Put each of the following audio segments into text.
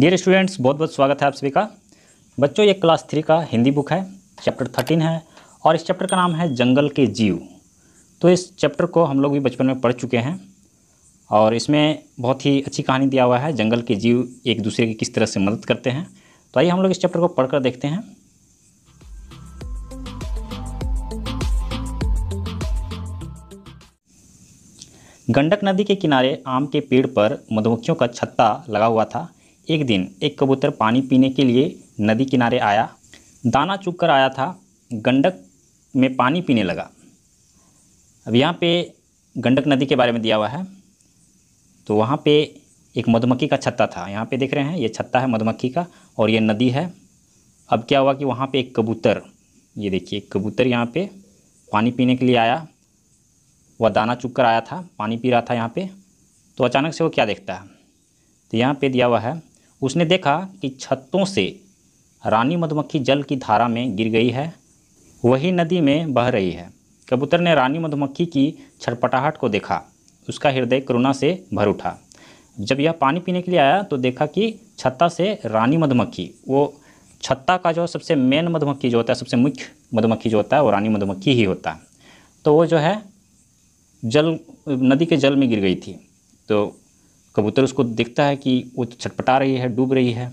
dear students बहुत बहुत स्वागत है आप सभी का बच्चों ये क्लास थ्री का हिंदी बुक है चैप्टर थर्टीन है और इस चैप्टर का नाम है जंगल के जीव तो इस चैप्टर को हम लोग भी बचपन में पढ़ चुके हैं और इसमें बहुत ही अच्छी कहानी दिया हुआ है जंगल के जीव एक दूसरे की किस तरह से मदद करते हैं तो आइए हम लोग इस चैप्टर को पढ़कर देखते हैं गंडक नदी के किनारे आम के पेड़ पर मधुमक्खियों का छत्ता लगा हुआ था एक दिन एक कबूतर पानी पीने के लिए नदी किनारे आया दाना चुग कर आया था गंडक में पानी पीने लगा अब यहाँ पे गंडक नदी के बारे में दिया हुआ है तो वहाँ पे एक मधुमक्खी का छत्ता था यहाँ पे देख रहे हैं ये छत्ता है मधुमक्खी का और ये नदी है अब क्या हुआ कि वहाँ पे एक कबूतर ये देखिए कबूतर यहाँ पे पानी पीने के लिए आया वह दाना चुग कर आया था पानी पी रहा था यहाँ पर तो अचानक से वो क्या देखता है तो यहाँ पर दिया हुआ है उसने देखा कि छतों से रानी मधुमक्खी जल की धारा में गिर गई है वही नदी में बह रही है कबूतर ने रानी मधुमक्खी की छटपटाहट को देखा उसका हृदय करुणा से भर उठा जब यह पानी पीने के लिए आया तो देखा कि छत्ता से रानी मधुमक्खी वो छत्ता का जो सबसे मेन मधुमक्खी जो होता है सबसे मुख्य मधुमक्खी जो होता है वो रानी मधुमक्खी ही होता है तो वो जो है जल नदी के जल में गिर गई थी तो कबूतर उसको देखता है कि वो छटपटा रही है डूब रही है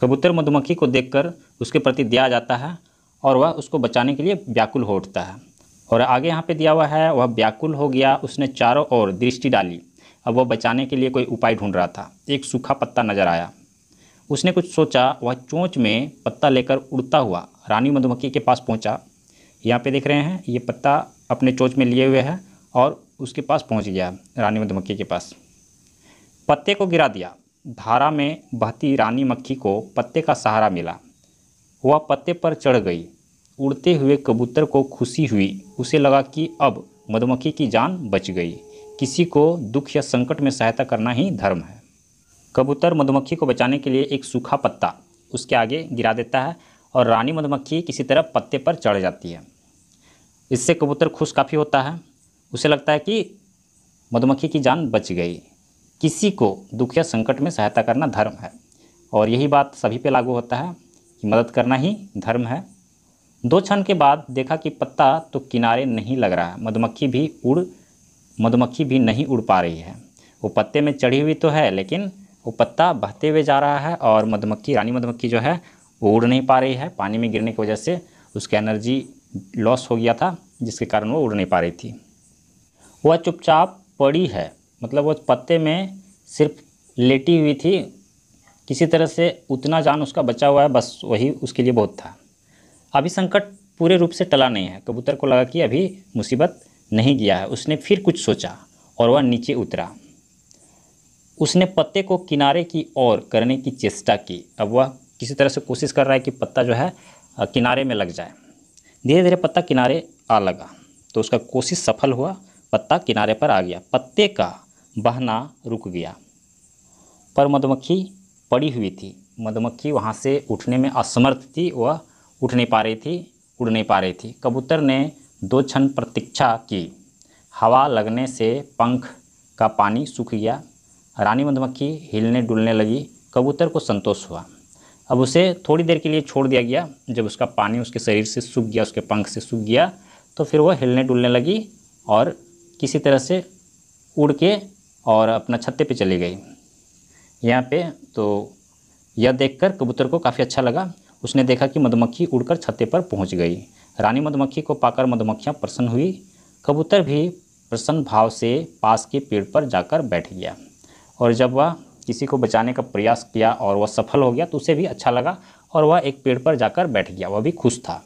कबूतर मधुमक्खी को देखकर उसके प्रति दिया जाता है और वह उसको बचाने के लिए व्याकुल हो उठता है और आगे यहाँ पे दिया हुआ है वह व्याकुल हो गया उसने चारों ओर दृष्टि डाली अब वह बचाने के लिए कोई उपाय ढूंढ रहा था एक सूखा पत्ता नजर आया उसने कुछ सोचा वह चोंच में पत्ता लेकर उड़ता हुआ रानी मधुमक्खी के पास पहुंचा यहाँ पे देख रहे हैं ये पत्ता अपने चोंच में लिए हुए है और उसके पास पहुँच गया रानी मधुमक्खी के पास पत्ते को गिरा दिया धारा में बहती रानी मक्खी को पत्ते का सहारा मिला वह पत्ते पर चढ़ गई उड़ते हुए कबूतर को खुशी हुई उसे लगा कि अब मधुमक्खी की जान बच गई किसी को दुख या संकट में सहायता करना ही धर्म है कबूतर मधुमक्खी को बचाने के लिए एक सूखा पत्ता उसके आगे गिरा देता है और रानी मधुमक्खी किसी तरह पत्ते पर चढ़ जाती है इससे कबूतर खुश काफ़ी होता है उसे लगता है कि मधुमक्खी की जान बच गई किसी को दुख या संकट में सहायता करना धर्म है और यही बात सभी पे लागू होता है कि मदद करना ही धर्म है दो क्षण के बाद देखा कि पत्ता तो किनारे नहीं लग रहा है मधुमक्खी भी उड़ मधुमक्खी भी नहीं उड़ पा रही है वो पत्ते में चढ़ी हुई तो है लेकिन वो पत्ता बहते हुए जा रहा है और मधुमक्खी रानी मधुमक्खी जो है वो उड़ नहीं पा रही है पानी में गिरने की वजह से उसका एनर्जी लॉस हो गया था जिसके कारण वो उड़ नहीं पा रही थी वह चुपचाप पड़ी है मतलब वो पत्ते में सिर्फ लेटी हुई थी किसी तरह से उतना जान उसका बचा हुआ है बस वही उसके लिए बहुत था अभी संकट पूरे रूप से टला नहीं है कबूतर को लगा कि अभी मुसीबत नहीं गया है उसने फिर कुछ सोचा और वह नीचे उतरा उसने पत्ते को किनारे की ओर करने की चेष्टा की अब वह किसी तरह से कोशिश कर रहा है कि पत्ता जो है किनारे में लग जाए धीरे धीरे पत्ता किनारे आ लगा तो उसका कोशिश सफल हुआ पत्ता किनारे पर आ गया पत्ते का बहना रुक गया पर मधुमक्खी पड़ी हुई थी मधुमक्खी वहाँ से उठने में असमर्थ थी वह उठ नहीं पा रही थी उड़ नहीं पा रही थी कबूतर ने दो क्षण प्रतीक्षा की हवा लगने से पंख का पानी सूख गया रानी मधुमक्खी हिलने डुलने लगी कबूतर को संतोष हुआ अब उसे थोड़ी देर के लिए छोड़ दिया गया जब उसका पानी उसके शरीर से सूख गया उसके पंख से सूख गया तो फिर वह हिलने डुलने लगी और किसी तरह से उड़ के और अपना छत्ते पे चली गई यहाँ पे तो यह देखकर कबूतर को काफ़ी अच्छा लगा उसने देखा कि मधुमक्खी उड़कर छत्ते पर पहुँच गई रानी मधुमक्खी को पाकर मधुमक्खियाँ प्रसन्न हुई कबूतर भी प्रसन्न भाव से पास के पेड़ पर जाकर बैठ गया और जब वह किसी को बचाने का प्रयास किया और वह सफल हो गया तो उसे भी अच्छा लगा और वह एक पेड़ पर जाकर बैठ गया वह भी खुश था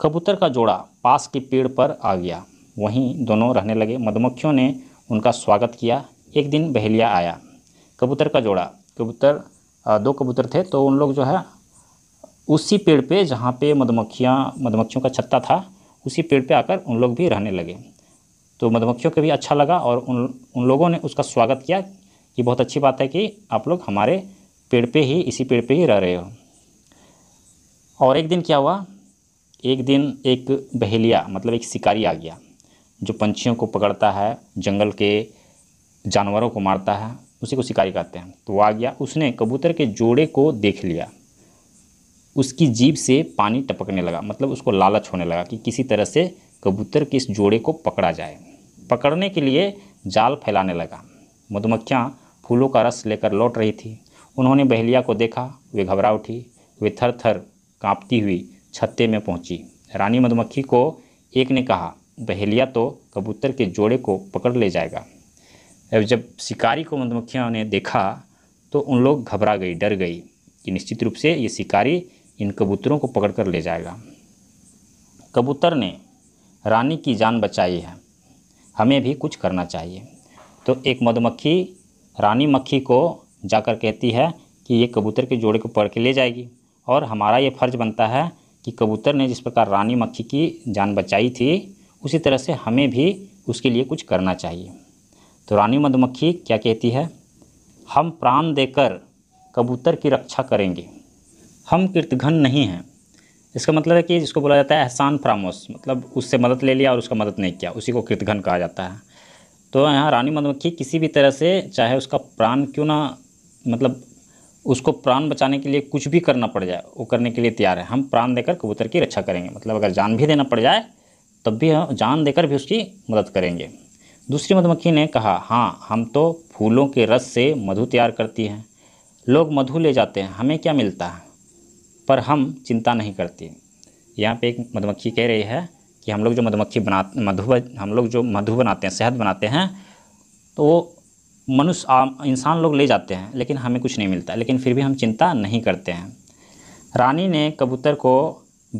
कबूतर का जोड़ा पास के पेड़ पर आ गया वहीं दोनों रहने लगे मधुमक्खियों ने उनका स्वागत किया एक दिन बहेलिया आया कबूतर का जोड़ा कबूतर दो कबूतर थे तो उन लोग जो है उसी पेड़ पे जहाँ पे मधुमक्खियाँ मधुमक्खियों का छत्ता था उसी पेड़ पे आकर उन लोग भी रहने लगे तो मधुमक्खियों को भी अच्छा लगा और उन उन लोगों ने उसका स्वागत किया कि बहुत अच्छी बात है कि आप लोग हमारे पेड़ पे ही इसी पेड़ पे ही रह रहे हो और एक दिन क्या हुआ एक दिन एक बहेलिया मतलब एक शिकारी आ गया जो पंछियों को पकड़ता है जंगल के जानवरों को मारता है उसी को शिकारी कहते हैं तो आ गया उसने कबूतर के जोड़े को देख लिया उसकी जीभ से पानी टपकने लगा मतलब उसको लालच होने लगा कि किसी तरह से कबूतर के इस जोड़े को पकड़ा जाए पकड़ने के लिए जाल फैलाने लगा मधुमक्खियाँ फूलों का रस लेकर लौट रही थी उन्होंने बहलिया को देखा वे घबरा उठी वे थर थर काँपती हुई छत्ते में पहुँची रानी मधुमक्खी को एक ने कहा बहेलिया तो कबूतर के जोड़े को पकड़ ले जाएगा अब जब शिकारी को मधुमक्खियों ने देखा तो उन लोग घबरा गई डर गई कि निश्चित रूप से ये शिकारी इन कबूतरों को पकड़ कर ले जाएगा कबूतर ने रानी की जान बचाई है हमें भी कुछ करना चाहिए तो एक मधुमक्खी रानी मक्खी को जाकर कहती है कि ये कबूतर के जोड़े को पकड़ के ले जाएगी और हमारा ये फ़र्ज़ बनता है कि कबूतर ने जिस प्रकार रानी मक्खी की जान बचाई थी उसी तरह से हमें भी उसके लिए कुछ करना चाहिए तो रानी मधुमक्खी क्या कहती है हम प्राण देकर कबूतर की रक्षा करेंगे हम कीर्तघन नहीं हैं इसका मतलब है कि जिसको बोला जाता है एहसान फरामोश मतलब उससे मदद ले लिया और उसका मदद नहीं किया उसी को कीर्तघन कहा जाता है तो यहाँ रानी मधुमक्खी किसी भी तरह से चाहे उसका प्राण क्यों ना मतलब उसको प्राण बचाने के लिए कुछ भी करना पड़ जाए वो करने के लिए तैयार है हम प्राण देकर कबूतर की रक्षा करेंगे मतलब अगर जान भी देना पड़ जाए तब भी हम जान देकर भी उसकी मदद करेंगे दूसरी मधुमक्खी ने कहा हाँ हम तो फूलों के रस से मधु तैयार करती हैं लोग मधु ले जाते हैं हमें क्या मिलता है पर हम चिंता नहीं करती यहाँ पे एक मधुमक्खी कह रही है कि हम लोग जो मधुमक्खी बना मधु हम लोग जो मधु बनाते हैं शहद बनाते हैं तो वो मनुष्य इंसान लोग ले जाते हैं लेकिन हमें कुछ नहीं मिलता लेकिन फिर भी हम चिंता नहीं करते हैं रानी ने कबूतर को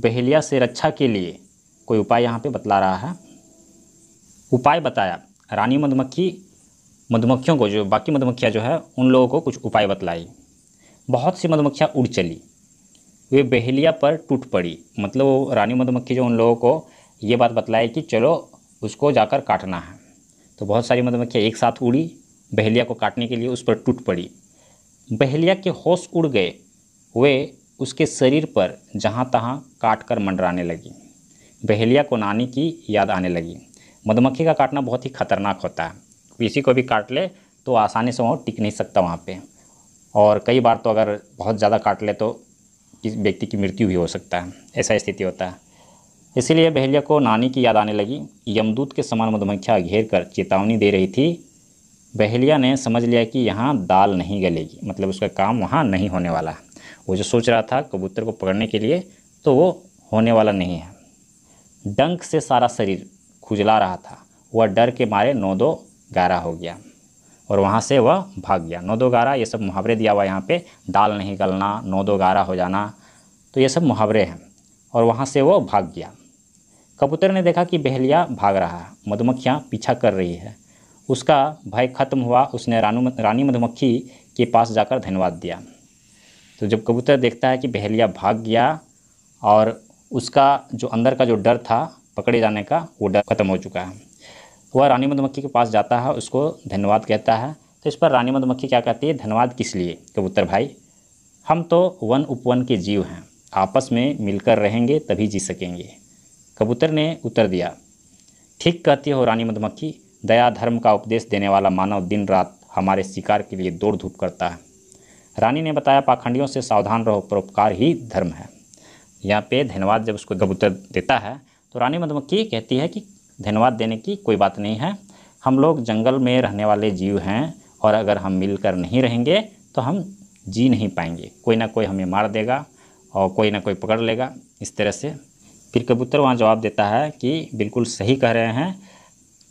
बहेलिया से रक्षा के लिए कोई उपाय यहाँ पे बतला रहा है उपाय बताया रानी मधुमक्खी मधुमक्खियों को जो बाकी मधुमक्खियाँ जो है उन लोगों को कुछ उपाय बतलाई बहुत सी मधुमक्खियाँ उड़ चली वे बहेलिया पर टूट पड़ी मतलब वो रानी मधुमक्खी जो उन लोगों को ये बात बतलाई कि चलो उसको जाकर काटना है तो बहुत सारी मधुमक्खियाँ एक साथ उड़ी बहेलिया को काटने के लिए उस पर टूट पड़ी बहेलिया के होश उड़ गए वे उसके शरीर पर जहाँ तहाँ काट कर मंडराने लगी बहेलिया नानी की याद आने लगी मधुमक्खी का काटना बहुत ही खतरनाक होता है किसी को भी काट ले तो आसानी से वो टिक नहीं सकता वहाँ पे और कई बार तो अगर बहुत ज़्यादा काट ले तो किसी व्यक्ति की मृत्यु भी हो सकता है ऐसा स्थिति होता है इसीलिए बहेलिया को नानी की याद आने लगी यमदूत के समान मधुमक्खियाँ घेर कर चेतावनी दे रही थी बहेलिया ने समझ लिया कि यहाँ दाल नहीं गलेगी मतलब उसका काम वहाँ नहीं होने वाला है वो जो सोच रहा था कबूतर को पकड़ने के लिए तो वो होने वाला नहीं है डंक से सारा शरीर खुजला रहा था वह डर के मारे नौ दो ग्यारह हो गया और वहाँ से वह भाग गया नौ दो ग्यारह ये सब मुहावरे दिया हुआ यहाँ पे दाल नहीं गलना नौ दो ग्यारह हो जाना तो ये सब मुहावरे हैं और वहाँ से वह भाग गया कबूतर ने देखा कि बहलिया भाग रहा है मधुमक्खियाँ पीछा कर रही है उसका भय खत्म हुआ उसने रानू रानी मधुमक्खी के पास जाकर धन्यवाद दिया तो जब कबूतर देखता है कि बहलिया भाग गया और उसका जो अंदर का जो डर था पकड़े जाने का वो डर खत्म हो चुका है वह रानी मधुमक्खी के पास जाता है उसको धन्यवाद कहता है तो इस पर रानी मधुमक्खी क्या कहती है धन्यवाद किस लिए कबूतर तो भाई हम तो वन उपवन के जीव हैं आपस में मिलकर रहेंगे तभी जी सकेंगे कबूतर ने उत्तर दिया ठीक कहती हो रानी मधुमक्खी दया धर्म का उपदेश देने वाला मानव दिन रात हमारे शिकार के लिए दौड़ धूप करता है रानी ने बताया पाखंडियों से सावधान रहो परोपकार ही धर्म है यहाँ पे धन्यवाद जब उसको कबूतर देता है तो रानी मधुमक्खी कहती है कि धन्यवाद देने की कोई बात नहीं है हम लोग जंगल में रहने वाले जीव हैं और अगर हम मिलकर नहीं रहेंगे तो हम जी नहीं पाएंगे कोई ना कोई हमें मार देगा और कोई ना कोई पकड़ लेगा इस तरह से फिर कबूतर वहाँ जवाब देता है कि बिल्कुल सही कह रहे हैं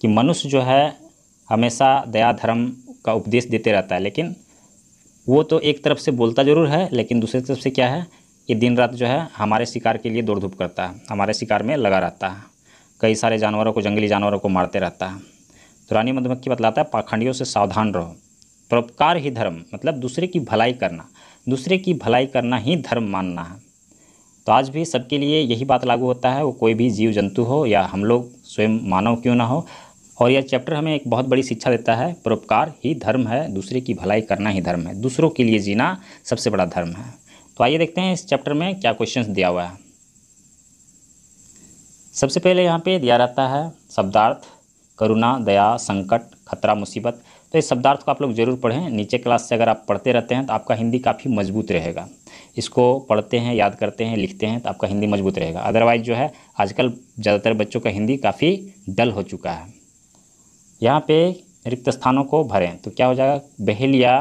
कि मनुष्य जो है हमेशा दया धर्म का उपदेश देते रहता है लेकिन वो तो एक तरफ से बोलता ज़रूर है लेकिन दूसरी तरफ से क्या है ये दिन रात जो है हमारे शिकार के लिए दौड़ धूप करता है हमारे शिकार में लगा रहता है कई सारे जानवरों को जंगली जानवरों को मारते रहता है तो रानी मधुमक्खी बतलाता है पाखंडियों से सावधान रहो परोपकार ही धर्म मतलब दूसरे की भलाई करना दूसरे की भलाई करना ही धर्म मानना है तो आज भी सबके लिए यही बात लागू होता है वो कोई भी जीव जंतु हो या हम लोग स्वयं मानव क्यों ना हो और यह चैप्टर हमें एक बहुत बड़ी शिक्षा देता है परोपकार ही धर्म है दूसरे की भलाई करना ही धर्म है दूसरों के लिए जीना सबसे बड़ा धर्म है तो आइए देखते हैं इस चैप्टर में क्या क्वेश्चन दिया हुआ है सबसे पहले यहाँ पे दिया रहता है शब्दार्थ करुणा दया संकट खतरा मुसीबत तो इस शब्दार्थ को आप लोग जरूर पढ़ें नीचे क्लास से अगर आप पढ़ते रहते हैं तो आपका हिंदी काफ़ी मजबूत रहेगा इसको पढ़ते हैं याद करते हैं लिखते हैं तो आपका हिंदी मजबूत रहेगा अदरवाइज जो है आजकल ज़्यादातर बच्चों का हिंदी काफ़ी डल हो चुका है यहाँ पे रिक्त स्थानों को भरें तो क्या हो जाएगा बहेलिया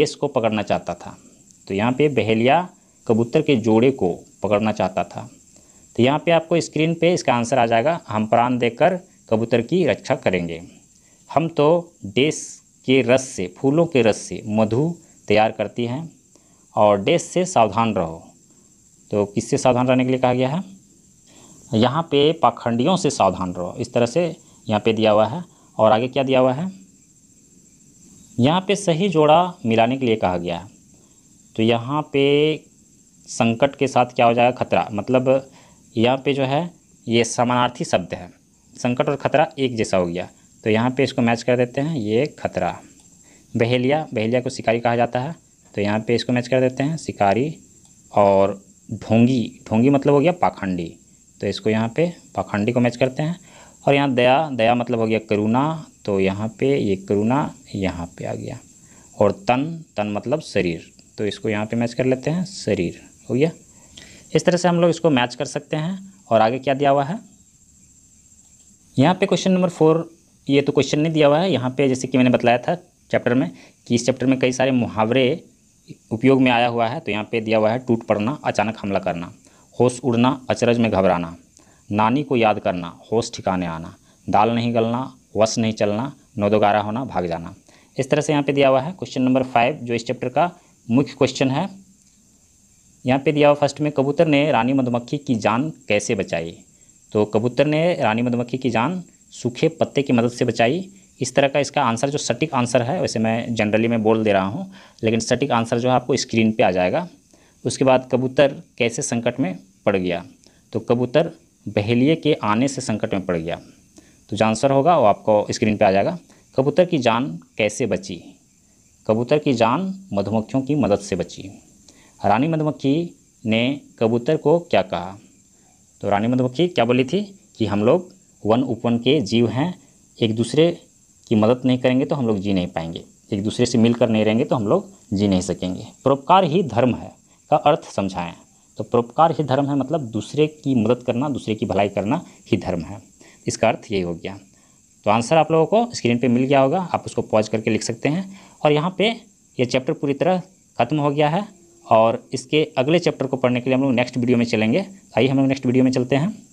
देश को पकड़ना चाहता था तो यहाँ पे बहेलिया कबूतर के जोड़े को पकड़ना चाहता था तो यहाँ पे आपको स्क्रीन पे इसका आंसर आ जाएगा हम प्राण देकर कबूतर की रक्षा करेंगे हम तो देश के रस से फूलों के रस से मधु तैयार करती हैं और देश से सावधान रहो तो किससे सावधान रहने के लिए कहा गया है यहाँ पे पाखंडियों से सावधान रहो इस तरह से यहाँ पे दिया हुआ है और आगे क्या दिया हुआ है यहाँ पे सही जोड़ा मिलाने के लिए कहा गया है तो यहाँ पे संकट के साथ क्या हो जाएगा खतरा मतलब यहाँ पे जो है ये समानार्थी शब्द है संकट और खतरा एक जैसा हो गया तो यहाँ पे इसको मैच कर देते हैं ये खतरा बहेलिया बहेलिया को शिकारी कहा जाता है तो यहाँ पे इसको मैच कर देते हैं शिकारी और ढोंगी ढोंगी मतलब हो गया पाखंडी तो इसको यहाँ पे पाखंडी को मैच करते हैं और यहाँ दया दया मतलब हो गया करुणा तो यहाँ पे ये करुणा यहाँ पे आ गया और तन तन मतलब शरीर तो इसको यहाँ पे मैच कर लेते हैं शरीर हो गया इस तरह से हम लोग इसको मैच कर सकते हैं और आगे क्या दिया हुआ है यहाँ पे क्वेश्चन नंबर फोर ये तो क्वेश्चन नहीं दिया हुआ है यहाँ पे जैसे कि मैंने बताया था चैप्टर में कि इस चैप्टर में कई सारे मुहावरे उपयोग में आया हुआ है तो यहाँ पर दिया हुआ है टूट पड़ना अचानक हमला करना होश उड़ना अचरज में घबराना नानी को याद करना होश ठिकाने आना दाल नहीं गलना वश नहीं चलना नौदोगारा होना भाग जाना इस तरह से यहाँ पे दिया हुआ है क्वेश्चन नंबर फाइव जो इस चैप्टर का मुख्य क्वेश्चन है यहाँ पे दिया हुआ फर्स्ट में कबूतर ने रानी मधुमक्खी की जान कैसे बचाई तो कबूतर ने रानी मधुमक्खी की जान सूखे पत्ते की मदद से बचाई इस तरह का इसका आंसर जो सटीक आंसर है वैसे मैं जनरली मैं बोल दे रहा हूँ लेकिन सटीक आंसर जो है आपको स्क्रीन पे आ जाएगा उसके बाद कबूतर कैसे संकट में पड़ गया तो कबूतर बहेलिए के आने से संकट में पड़ गया तो जो आंसर होगा वो आपको स्क्रीन पर आ जाएगा कबूतर की जान कैसे बची कबूतर की जान मधुमक्खियों की मदद से बची रानी मधुमक्खी ने कबूतर को क्या कहा तो रानी मधुमक्खी क्या बोली थी कि हम लोग वन उपवन के जीव हैं एक दूसरे की मदद नहीं करेंगे तो हम लोग जी नहीं पाएंगे एक दूसरे से मिलकर नहीं रहेंगे तो हम लोग जी नहीं सकेंगे परोपकार ही धर्म है का अर्थ समझाएं तो परोपकार ही धर्म है मतलब दूसरे की मदद करना दूसरे की भलाई करना ही धर्म है इसका अर्थ यही हो गया तो आंसर आप लोगों को स्क्रीन पे मिल गया होगा आप उसको पॉज करके लिख सकते हैं और यहाँ पे ये चैप्टर पूरी तरह खत्म हो गया है और इसके अगले चैप्टर को पढ़ने के लिए हम लोग नेक्स्ट वीडियो में चलेंगे आइए हम लोग नेक्स्ट वीडियो में चलते हैं